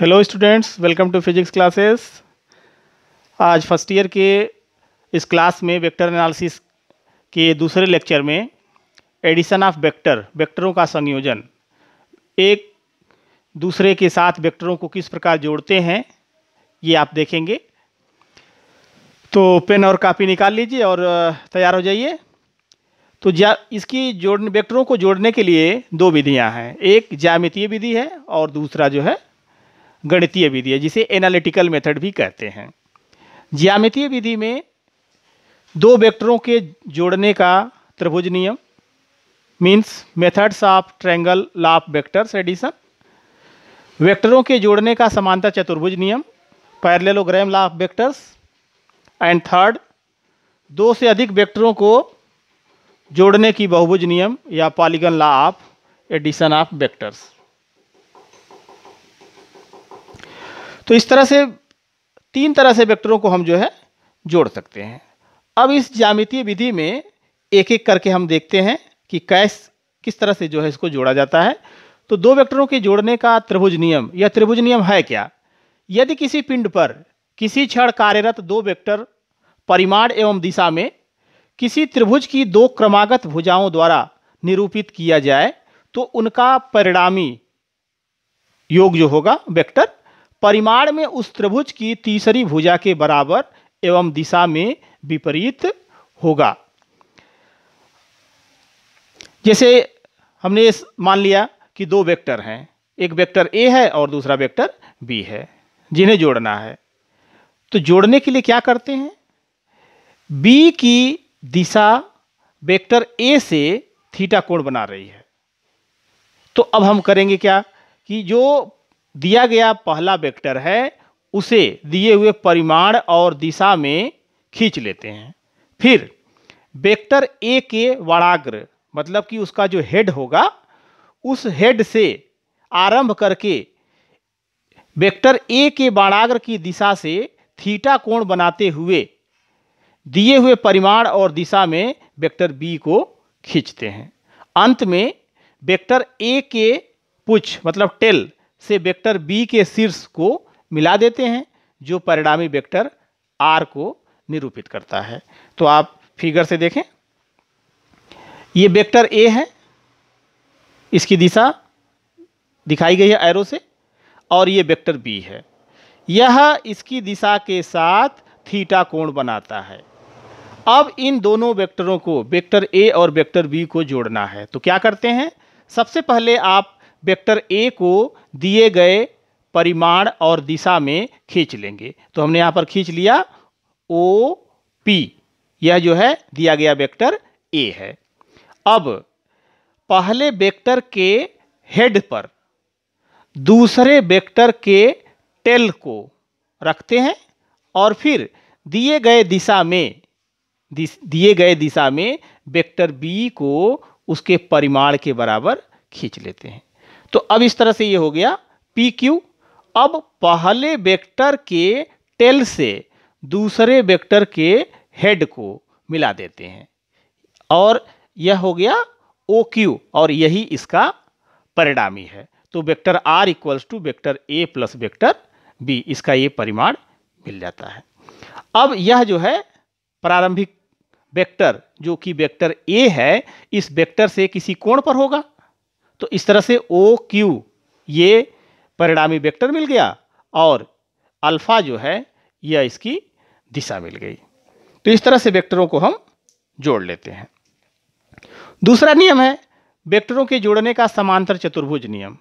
hello students welcome to physics classes आज first year के इस क्लास में वेक्टर एनालिसिस के दूसरे लेक्चर में एडिशन ऑफ वेक्टर वेक्टरों का संयोजन एक दूसरे के साथ वेक्टरों को किस प्रकार जोड़ते हैं ये आप देखेंगे तो पेन और कापी निकाल लीजिए और तैयार हो जाइए तो जा इसकी जोड़ वेक्टरों को जोड़ने के लिए दो विधियाँ हैं एक जामितीय विधि है और दूसरा जो है गणितीय विधि है जिसे एनालिटिकल मेथड भी कहते हैं ज्यामितीय विधि में दो वेक्टरों के जोड़ने का त्रिभुज नियम means methods of triangle law of vectors addition वेक्टरों के जोड़ने का समानता चतुर्भुज नियम parallelogram law of vectors and third दो से अधिक वेक्टरों को जोड़ने की बहुभुज नियम या polygon law of addition of vectors तो इस तरह से तीन तरह से वेक्टरों को हम जो है जोड़ सकते हैं अब इस जामितीय विधि में एक एक करके हम देखते हैं कि कैश किस तरह से जो है इसको जोड़ा जाता है तो दो वेक्टरों के जोड़ने का त्रिभुज नियम या त्रिभुज नियम है क्या यदि किसी पिंड पर किसी क्षण कार्यरत दो वेक्टर परिमाण एवं दिशा में किसी त्रिभुज की दो क्रमागत भुजाओं द्वारा निरूपित किया जाए तो उनका परिणामी योग जो होगा वेक्टर परिमाण में उस त्रिभुज की तीसरी भुजा के बराबर एवं दिशा में विपरीत होगा जैसे हमने मान लिया कि दो वेक्टर हैं एक वेक्टर ए है और दूसरा वेक्टर बी है जिन्हें जोड़ना है तो जोड़ने के लिए क्या करते हैं बी की दिशा वेक्टर ए से थीटा कोण बना रही है तो अब हम करेंगे क्या कि जो दिया गया पहला वेक्टर है उसे दिए हुए परिमाण और दिशा में खींच लेते हैं फिर वेक्टर ए के वड़ाग्र मतलब कि उसका जो हेड होगा उस हेड से आरंभ करके वेक्टर ए के बाणाग्र की दिशा से थीटा कोण बनाते हुए दिए हुए परिमाण और दिशा में वेक्टर बी को खींचते हैं अंत में वेक्टर ए के पुछ मतलब टेल से वेक्टर बी के शीर्ष को मिला देते हैं जो परिणामी वेक्टर आर को निरूपित करता है तो आप फिगर से देखें ये वेक्टर ए है इसकी दिशा दिखाई गई है एरो से और ये वेक्टर बी है यह इसकी दिशा के साथ थीटा कोण बनाता है अब इन दोनों वेक्टरों को वेक्टर ए और वेक्टर बी को जोड़ना है तो क्या करते हैं सबसे पहले आप वेक्टर ए को दिए गए परिमाण और दिशा में खींच लेंगे तो हमने यहाँ पर खींच लिया ओ पी यह जो है दिया गया वेक्टर ए है अब पहले वेक्टर के हेड पर दूसरे वेक्टर के टेल को रखते हैं और फिर दिए गए दिशा में दिए गए दिशा में वेक्टर बी को उसके परिमाण के बराबर खींच लेते हैं तो अब इस तरह से ये हो गया पी क्यू अब पहले वेक्टर के टेल से दूसरे वेक्टर के हेड को मिला देते हैं और यह हो गया ओ क्यू और यही इसका परिणामी है तो vector R equals to vector A plus vector B इसका ये परिमाण मिल जाता है अब यह जो है प्रारंभिक वेक्टर जो कि वेक्टर ए है इस वेक्टर से किसी कोण पर होगा तो इस तरह से ओ क्यू ये परिणामी वेक्टर मिल गया और अल्फ़ा जो है यह इसकी दिशा मिल गई तो इस तरह से वेक्टरों को हम जोड़ लेते हैं दूसरा नियम है वेक्टरों के जोड़ने का समांतर चतुर्भुज नियम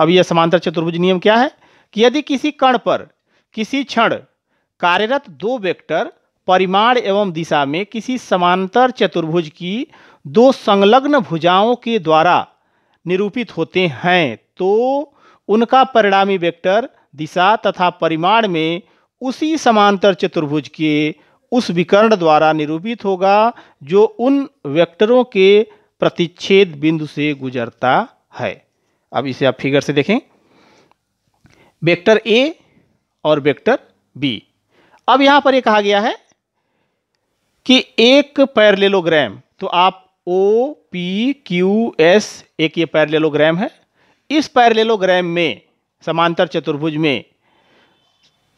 अब यह समांतर चतुर्भुज नियम क्या है कि यदि किसी कण पर किसी क्षण कार्यरत दो वेक्टर परिमाण एवं दिशा में किसी समांतर चतुर्भुज की दो संलग्न भुजाओं के द्वारा निरूपित होते हैं तो उनका परिणामी वेक्टर दिशा तथा परिमाण में उसी समांतर चतुर्भुज के उस विकर्ण द्वारा निरूपित होगा जो उन वेक्टरों के प्रतिच्छेद बिंदु से गुजरता है अब इसे आप फिगर से देखें वेक्टर ए और वेक्टर बी अब यहां पर यह कहा गया है कि एक पैरलेलोग्राम तो आप ओ पी क्यू एस एक ये पैरलेलोग्राम है इस पैरलेलोग्राम में समांतर चतुर्भुज में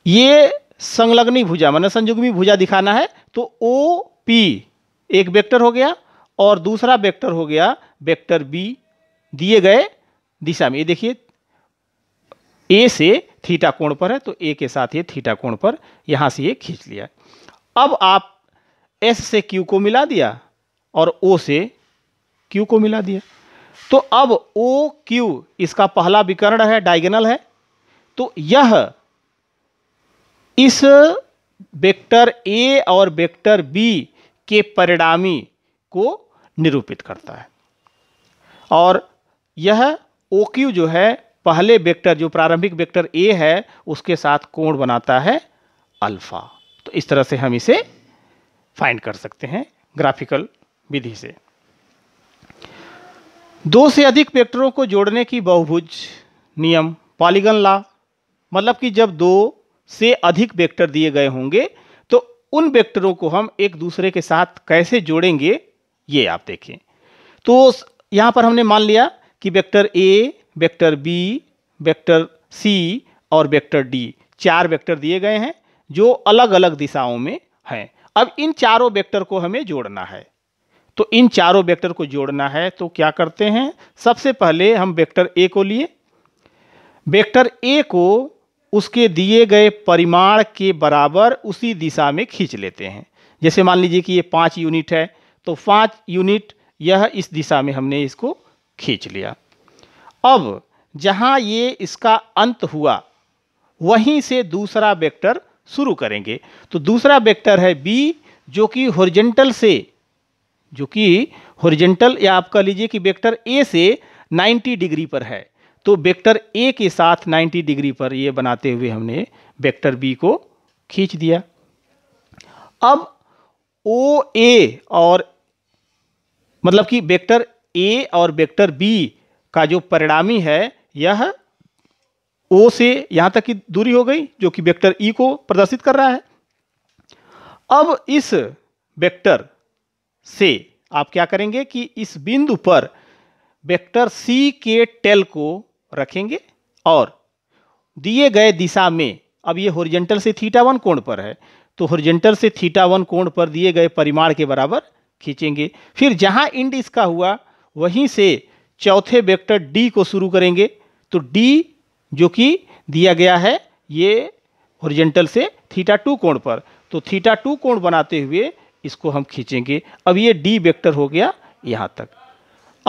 ये संलग्नी भुजा माना संयुग्मी भुजा दिखाना है तो ओ पी एक वेक्टर हो गया और दूसरा वेक्टर हो गया वेक्टर बी दिए गए दिशा में ये देखिए ए से थीटा कोण पर है तो ए के साथ ये थीटा कोण पर यहाँ से ये खींच लिया अब आप एस से क्यू को मिला दिया और ओ से क्यू को मिला दिया तो अब ओ क्यू इसका पहला विकर्ण है डायगनल है तो यह इस वेक्टर ए और वेक्टर बी के परिणामी को निरूपित करता है और यह ओ क्यू जो है पहले वेक्टर जो प्रारंभिक वेक्टर ए है उसके साथ कोण बनाता है अल्फा तो इस तरह से हम इसे फाइंड कर सकते हैं ग्राफिकल विधि से दो से अधिक वेक्टरों को जोड़ने की बहुभुज नियम पॉलीगन ला मतलब कि जब दो से अधिक वेक्टर दिए गए होंगे तो उन वेक्टरों को हम एक दूसरे के साथ कैसे जोड़ेंगे ये आप देखें तो यहाँ पर हमने मान लिया कि vector A vector B vector C और वेक्टर डी चार वेक्टर दिए गए हैं जो अलग अलग दिशाओं में हैं अब इन चारों वेक्टर को हमें जोड़ना है तो इन चारों वेक्टर को जोड़ना है तो क्या करते हैं सबसे पहले हम वेक्टर ए को लिए वेक्टर ए को उसके दिए गए परिमाण के बराबर उसी दिशा में खींच लेते हैं जैसे मान लीजिए कि ये पाँच यूनिट है तो पाँच यूनिट यह इस दिशा में हमने इसको खींच लिया अब जहाँ ये इसका अंत हुआ वहीं से दूसरा वेक्टर शुरू करेंगे तो दूसरा वेक्टर है बी जो कि हॉरिजेंटल से जो कि होरिजेंटल या आप कह लीजिए कि वेक्टर ए से 90 डिग्री पर है तो वेक्टर ए के साथ 90 डिग्री पर ये बनाते हुए हमने वेक्टर बी को खींच दिया अब ओ ए और मतलब कि वेक्टर ए और वेक्टर बी का जो परिणामी है यह ओ से यहाँ तक की दूरी हो गई जो कि वेक्टर ई e को प्रदर्शित कर रहा है अब इस वेक्टर से आप क्या करेंगे कि इस बिंदु पर वेक्टर सी के टेल को रखेंगे और दिए गए दिशा में अब ये होरिजेंटल से थीटा वन कोण पर है तो होरिजेंटल से थीटा वन कोण पर दिए गए परिमाण के बराबर खींचेंगे फिर जहां इंड इसका हुआ वहीं से चौथे वेक्टर डी को शुरू करेंगे तो डी जो कि दिया गया है ये होरिजेंटल से थीटा टू कोण पर तो थीटा टू कोण बनाते हुए इसको हम खींचेंगे अब ये डी वेक्टर हो गया यहाँ तक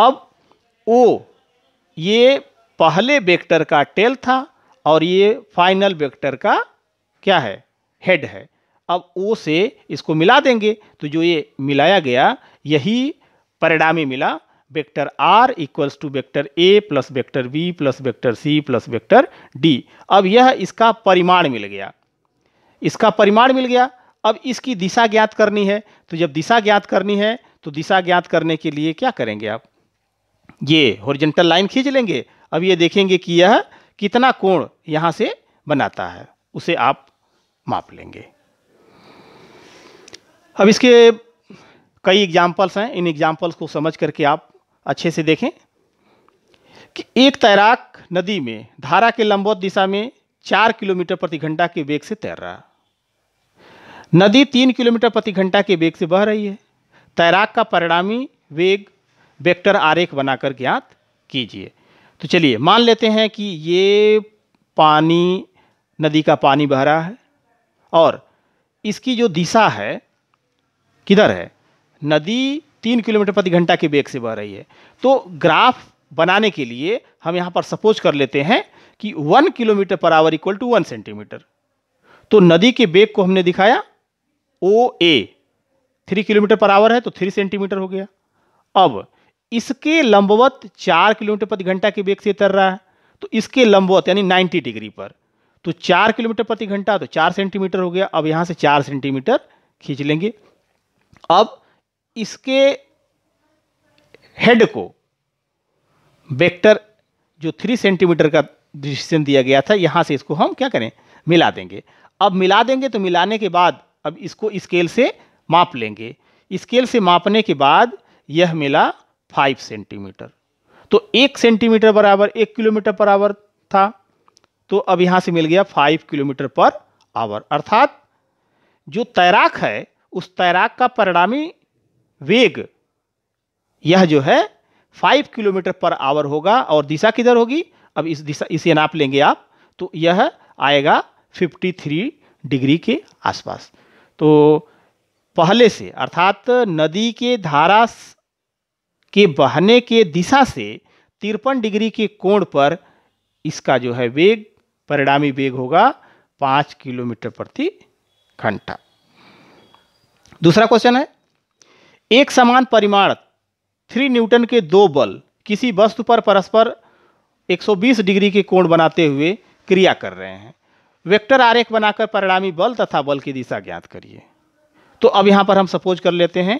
अब ओ ये पहले वेक्टर का टेल था और ये फाइनल वेक्टर का क्या है हेड है अब ओ से इसको मिला देंगे तो जो ये मिलाया गया यही परिणामी मिला vector R equals to vector A plus vector B plus vector C plus vector D अब यह इसका परिमाण मिल गया इसका परिमाण मिल गया अब इसकी दिशा ज्ञात करनी है तो जब दिशा ज्ञात करनी है तो दिशा ज्ञात करने के लिए क्या करेंगे आप ये होरिजेंटल लाइन खींच लेंगे अब ये देखेंगे कि यह कितना कोण यहां से बनाता है उसे आप माप लेंगे अब इसके कई एग्जाम्पल्स हैं इन एग्जाम्पल्स को समझ करके आप अच्छे से देखें कि एक तैराक नदी में धारा के लंबवत दिशा में चार किलोमीटर प्रति घंटा के वेग से तैर रहा नदी तीन किलोमीटर प्रति घंटा के वेग से बह रही है तैराक का परिणामी वेग वेक्टर आरेख बनाकर ज्ञात कीजिए तो चलिए मान लेते हैं कि ये पानी नदी का पानी बह रहा है और इसकी जो दिशा है किधर है नदी तीन किलोमीटर प्रति घंटा के वेग से बह रही है तो ग्राफ बनाने के लिए हम यहाँ पर सपोज कर लेते हैं कि one kilometre per hour equal to one centimetre तो नदी के बेग को हमने दिखाया O A three kilometre per hour है तो थ्री सेंटीमीटर हो गया अब इसके लंबवत चार किलोमीटर प्रति घंटा के वेग से तैर रहा है तो इसके लंबवत यानी 90 डिग्री पर तो चार किलोमीटर प्रति घंटा तो चार सेंटीमीटर हो गया अब यहाँ से चार सेंटीमीटर खींच लेंगे अब इसके हेड को वेक्टर जो थ्री सेंटीमीटर का डिस्टेंस दिया गया था यहाँ से इसको हम क्या करें मिला देंगे अब मिला देंगे तो मिलाने के बाद अब इसको स्केल से माप लेंगे स्केल से मापने के बाद यह मिला फाइव सेंटीमीटर तो एक सेंटीमीटर बराबर एक किलोमीटर पर आवर था तो अब यहाँ से मिल गया फाइव किलोमीटर पर आवर अर्थात जो तैराक है उस तैराक का परिणामी वेग यह जो है फाइव किलोमीटर पर आवर होगा और दिशा किधर होगी अब इस दिशा इसे नाप लेंगे आप तो यह आएगा फिफ्टी थ्री डिग्री के आसपास तो पहले से अर्थात नदी के धारा के बहने के दिशा से तिरपन डिग्री के कोण पर इसका जो है वेग परिणामी वेग होगा पाँच किलोमीटर प्रति घंटा दूसरा क्वेश्चन है एक समान परिमाण थ्री न्यूटन के दो बल किसी वस्तु पर परस्पर 120 डिग्री के कोण बनाते हुए क्रिया कर रहे हैं वेक्टर आरेख बनाकर परिणामी बल तथा बल की दिशा ज्ञात करिए तो अब यहाँ पर हम सपोज कर लेते हैं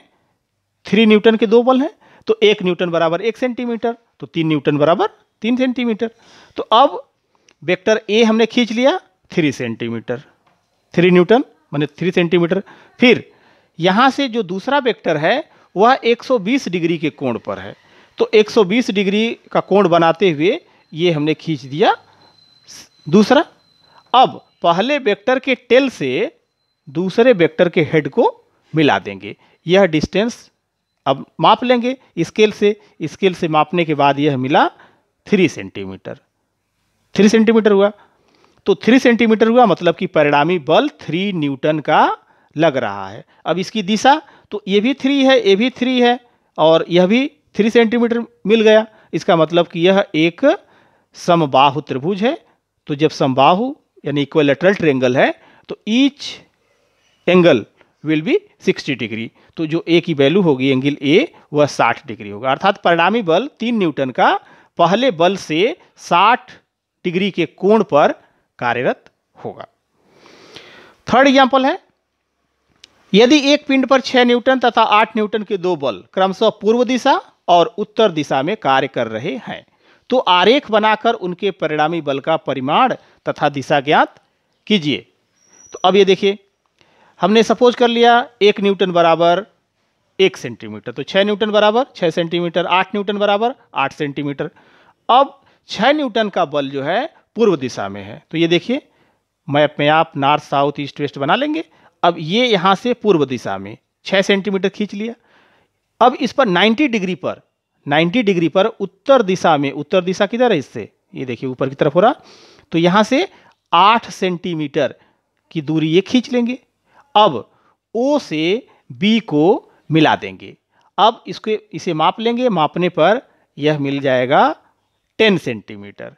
थ्री न्यूटन के दो बल हैं तो एक न्यूटन बराबर एक सेंटीमीटर तो तीन न्यूटन बराबर तीन सेंटीमीटर तो अब वेक्टर ए हमने खींच लिया थ्री सेंटीमीटर थ्री न्यूटन मैंने थ्री सेंटीमीटर फिर यहाँ से जो दूसरा वेक्टर है वह 120 डिग्री के कोण पर है तो 120 डिग्री का कोण बनाते हुए ये हमने खींच दिया दूसरा अब पहले वेक्टर के टेल से दूसरे वेक्टर के हेड को मिला देंगे यह डिस्टेंस अब माप लेंगे स्केल से स्केल से मापने के बाद यह मिला थ्री सेंटीमीटर थ्री सेंटीमीटर हुआ तो थ्री सेंटीमीटर हुआ मतलब कि परिणामी बल थ्री न्यूटन का लग रहा है अब इसकी दिशा तो ये भी थ्री है ये भी थ्री है और यह भी थ्री सेंटीमीटर मिल गया इसका मतलब कि यह एक समबाहु त्रिभुज है तो जब समबाहु यानी इक्वलेटरल ट्रेंगल है तो each angle will be 60 degree तो जो ए की वैल्यू होगी एंगल ए वह 60 डिग्री होगा अर्थात परिणामी बल तीन न्यूटन का पहले बल से 60 डिग्री के कोण पर कार्यरत होगा थर्ड एग्जाम्पल है यदि एक पिंड पर 6 न्यूटन तथा 8 न्यूटन के दो बल क्रमशः पूर्व दिशा और उत्तर दिशा में कार्य कर रहे हैं तो आरेख बनाकर उनके परिणामी बल का परिमाण तथा दिशा ज्ञात कीजिए तो अब ये देखिए हमने सपोज कर लिया एक न्यूटन बराबर एक सेंटीमीटर तो छः न्यूटन बराबर छः सेंटीमीटर आठ न्यूटन बराबर आठ सेंटीमीटर अब छः न्यूटन का बल जो है पूर्व दिशा में है तो ये देखिए मैप में आप नॉर्थ साउथ ईस्ट वेस्ट बना लेंगे अब ये यहाँ से पूर्व दिशा में छः सेंटीमीटर खींच लिया अब इस पर 90 डिग्री पर 90 डिग्री पर उत्तर दिशा में उत्तर दिशा किधर है इससे ये देखिए ऊपर की तरफ हो रहा तो यहाँ से आठ सेंटीमीटर की दूरी ये खींच लेंगे अब ओ से बी को मिला देंगे अब इसके इसे माप लेंगे मापने पर यह मिल जाएगा टेन सेंटीमीटर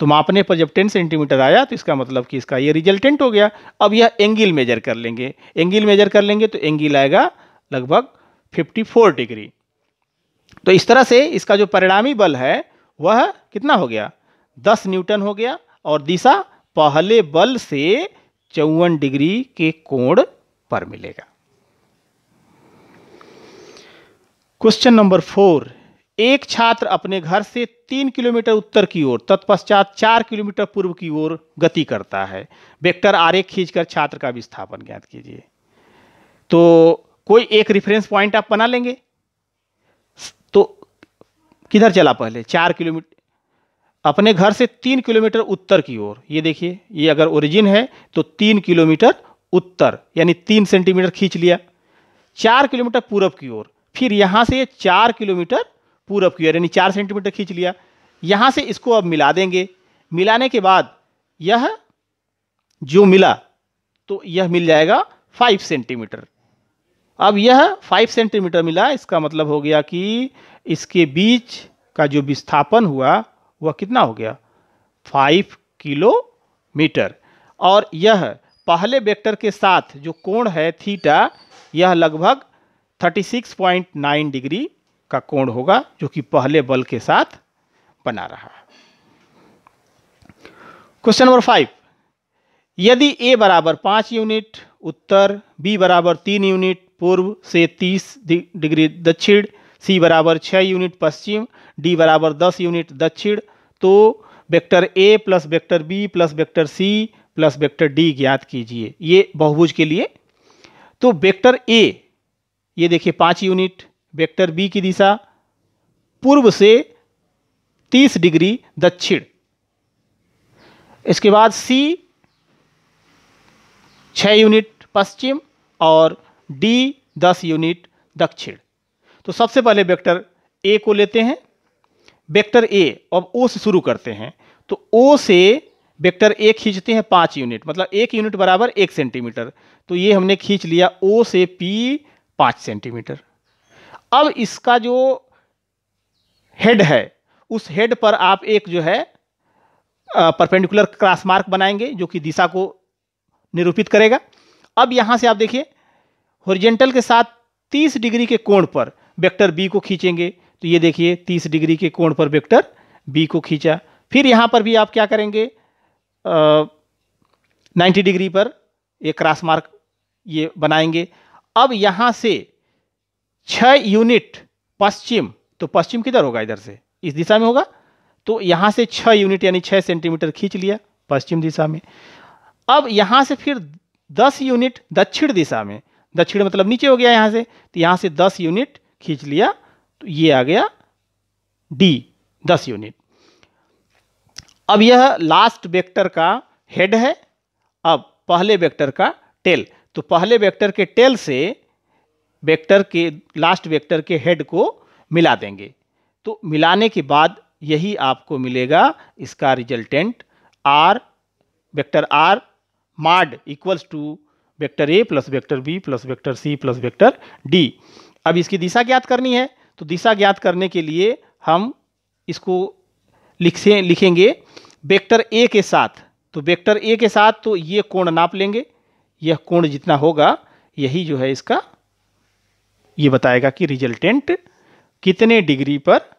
तो मापने पर जब टेन सेंटीमीटर आया तो इसका मतलब कि इसका ये रिजल्टेंट हो गया अब यह एंगल मेजर कर लेंगे एंगल मेजर कर लेंगे तो एंगल आएगा लगभग 54 डिग्री तो इस तरह से इसका जो परिणामी बल है वह कितना हो गया 10 न्यूटन हो गया और दिशा पहले बल से चौवन डिग्री के कोण पर मिलेगा क्वेश्चन नंबर फोर एक छात्र अपने घर से तीन किलोमीटर उत्तर की ओर तत्पश्चात चार किलोमीटर पूर्व की ओर गति करता है वेक्टर आरेख खींचकर छात्र का विस्थापन ज्ञात कीजिए तो कोई एक रिफरेंस पॉइंट आप बना लेंगे तो किधर चला पहले चार किलोमीटर अपने घर से तीन किलोमीटर उत्तर की ओर ये देखिए ये अगर ओरिजिन है तो तीन किलोमीटर उत्तर यानी तीन सेंटीमीटर खींच लिया चार किलोमीटर पूरब की ओर फिर यहाँ से ये चार किलोमीटर पूरब की ओर यानी चार सेंटीमीटर खींच लिया यहाँ से इसको अब मिला देंगे मिलाने के बाद यह जो मिला तो यह मिल जाएगा फाइव सेंटीमीटर अब यह फाइव सेंटीमीटर मिला इसका मतलब हो गया कि इसके बीच का जो विस्थापन हुआ वह कितना हो गया फाइव किलोमीटर और यह पहले वेक्टर के साथ जो कोण है थीटा यह लगभग 36.9 डिग्री का कोण होगा जो कि पहले बल के साथ बना रहा है क्वेश्चन नंबर फाइव यदि ए बराबर पाँच यूनिट उत्तर बी बराबर तीन यूनिट पूर्व से 30 डिग्री दक्षिण सी बराबर छः यूनिट पश्चिम डी बराबर दस यूनिट दक्षिण तो vector A plus vector B plus vector C plus vector D ज्ञात कीजिए ये बहुभुज के लिए तो वेक्टर ए ये देखिए पाँच यूनिट वेक्टर बी की दिशा पूर्व से तीस डिग्री दक्षिण इसके बाद सी छः यूनिट पश्चिम और डी दस यूनिट दक्षिण तो सबसे पहले वेक्टर ए को लेते हैं वेक्टर ए अब ओ से शुरू करते हैं तो ओ से वेक्टर ए खींचते हैं पाँच यूनिट मतलब एक यूनिट बराबर एक सेंटीमीटर तो ये हमने खींच लिया ओ से पी पाँच सेंटीमीटर अब इसका जो हेड है उस हेड पर आप एक जो है परपेंडिकुलर क्रॉस मार्क बनाएंगे जो कि दिशा को निरूपित करेगा अब यहाँ से आप देखिए होरिजेंटल के साथ 30 डिग्री के कोण पर वेक्टर बी को खींचेंगे तो ये देखिए तीस डिग्री के कोण पर वेक्टर बी को खींचा फिर यहाँ पर भी आप क्या करेंगे नाइन्टी डिग्री पर ये क्रॉस मार्क ये बनाएंगे अब यहाँ से छ यूनिट पश्चिम तो पश्चिम किधर होगा इधर से इस दिशा में होगा तो यहाँ से छः यूनिट यानी छः सेंटीमीटर खींच लिया पश्चिम दिशा में अब यहाँ से फिर दस यूनिट दक्षिण दिशा में दक्षिण मतलब नीचे हो गया यहाँ से तो यहाँ से दस यूनिट खींच लिया तो ये आ गया डी दस यूनिट अब यह लास्ट वेक्टर का हेड है अब पहले वेक्टर का टेल तो पहले वेक्टर के टेल से वेक्टर के लास्ट वेक्टर के हेड को मिला देंगे तो मिलाने के बाद यही आपको मिलेगा इसका resultant R vector R mod equals to vector A plus vector B plus vector C plus vector D अब इसकी दिशा ज्ञात करनी है तो दिशा ज्ञात करने के लिए हम इसको लिखे लिखेंगे वेक्टर ए के साथ तो वेक्टर ए के साथ तो ये कोण नाप लेंगे यह कोण जितना होगा यही जो है इसका ये बताएगा कि रिजल्टेंट कितने डिग्री पर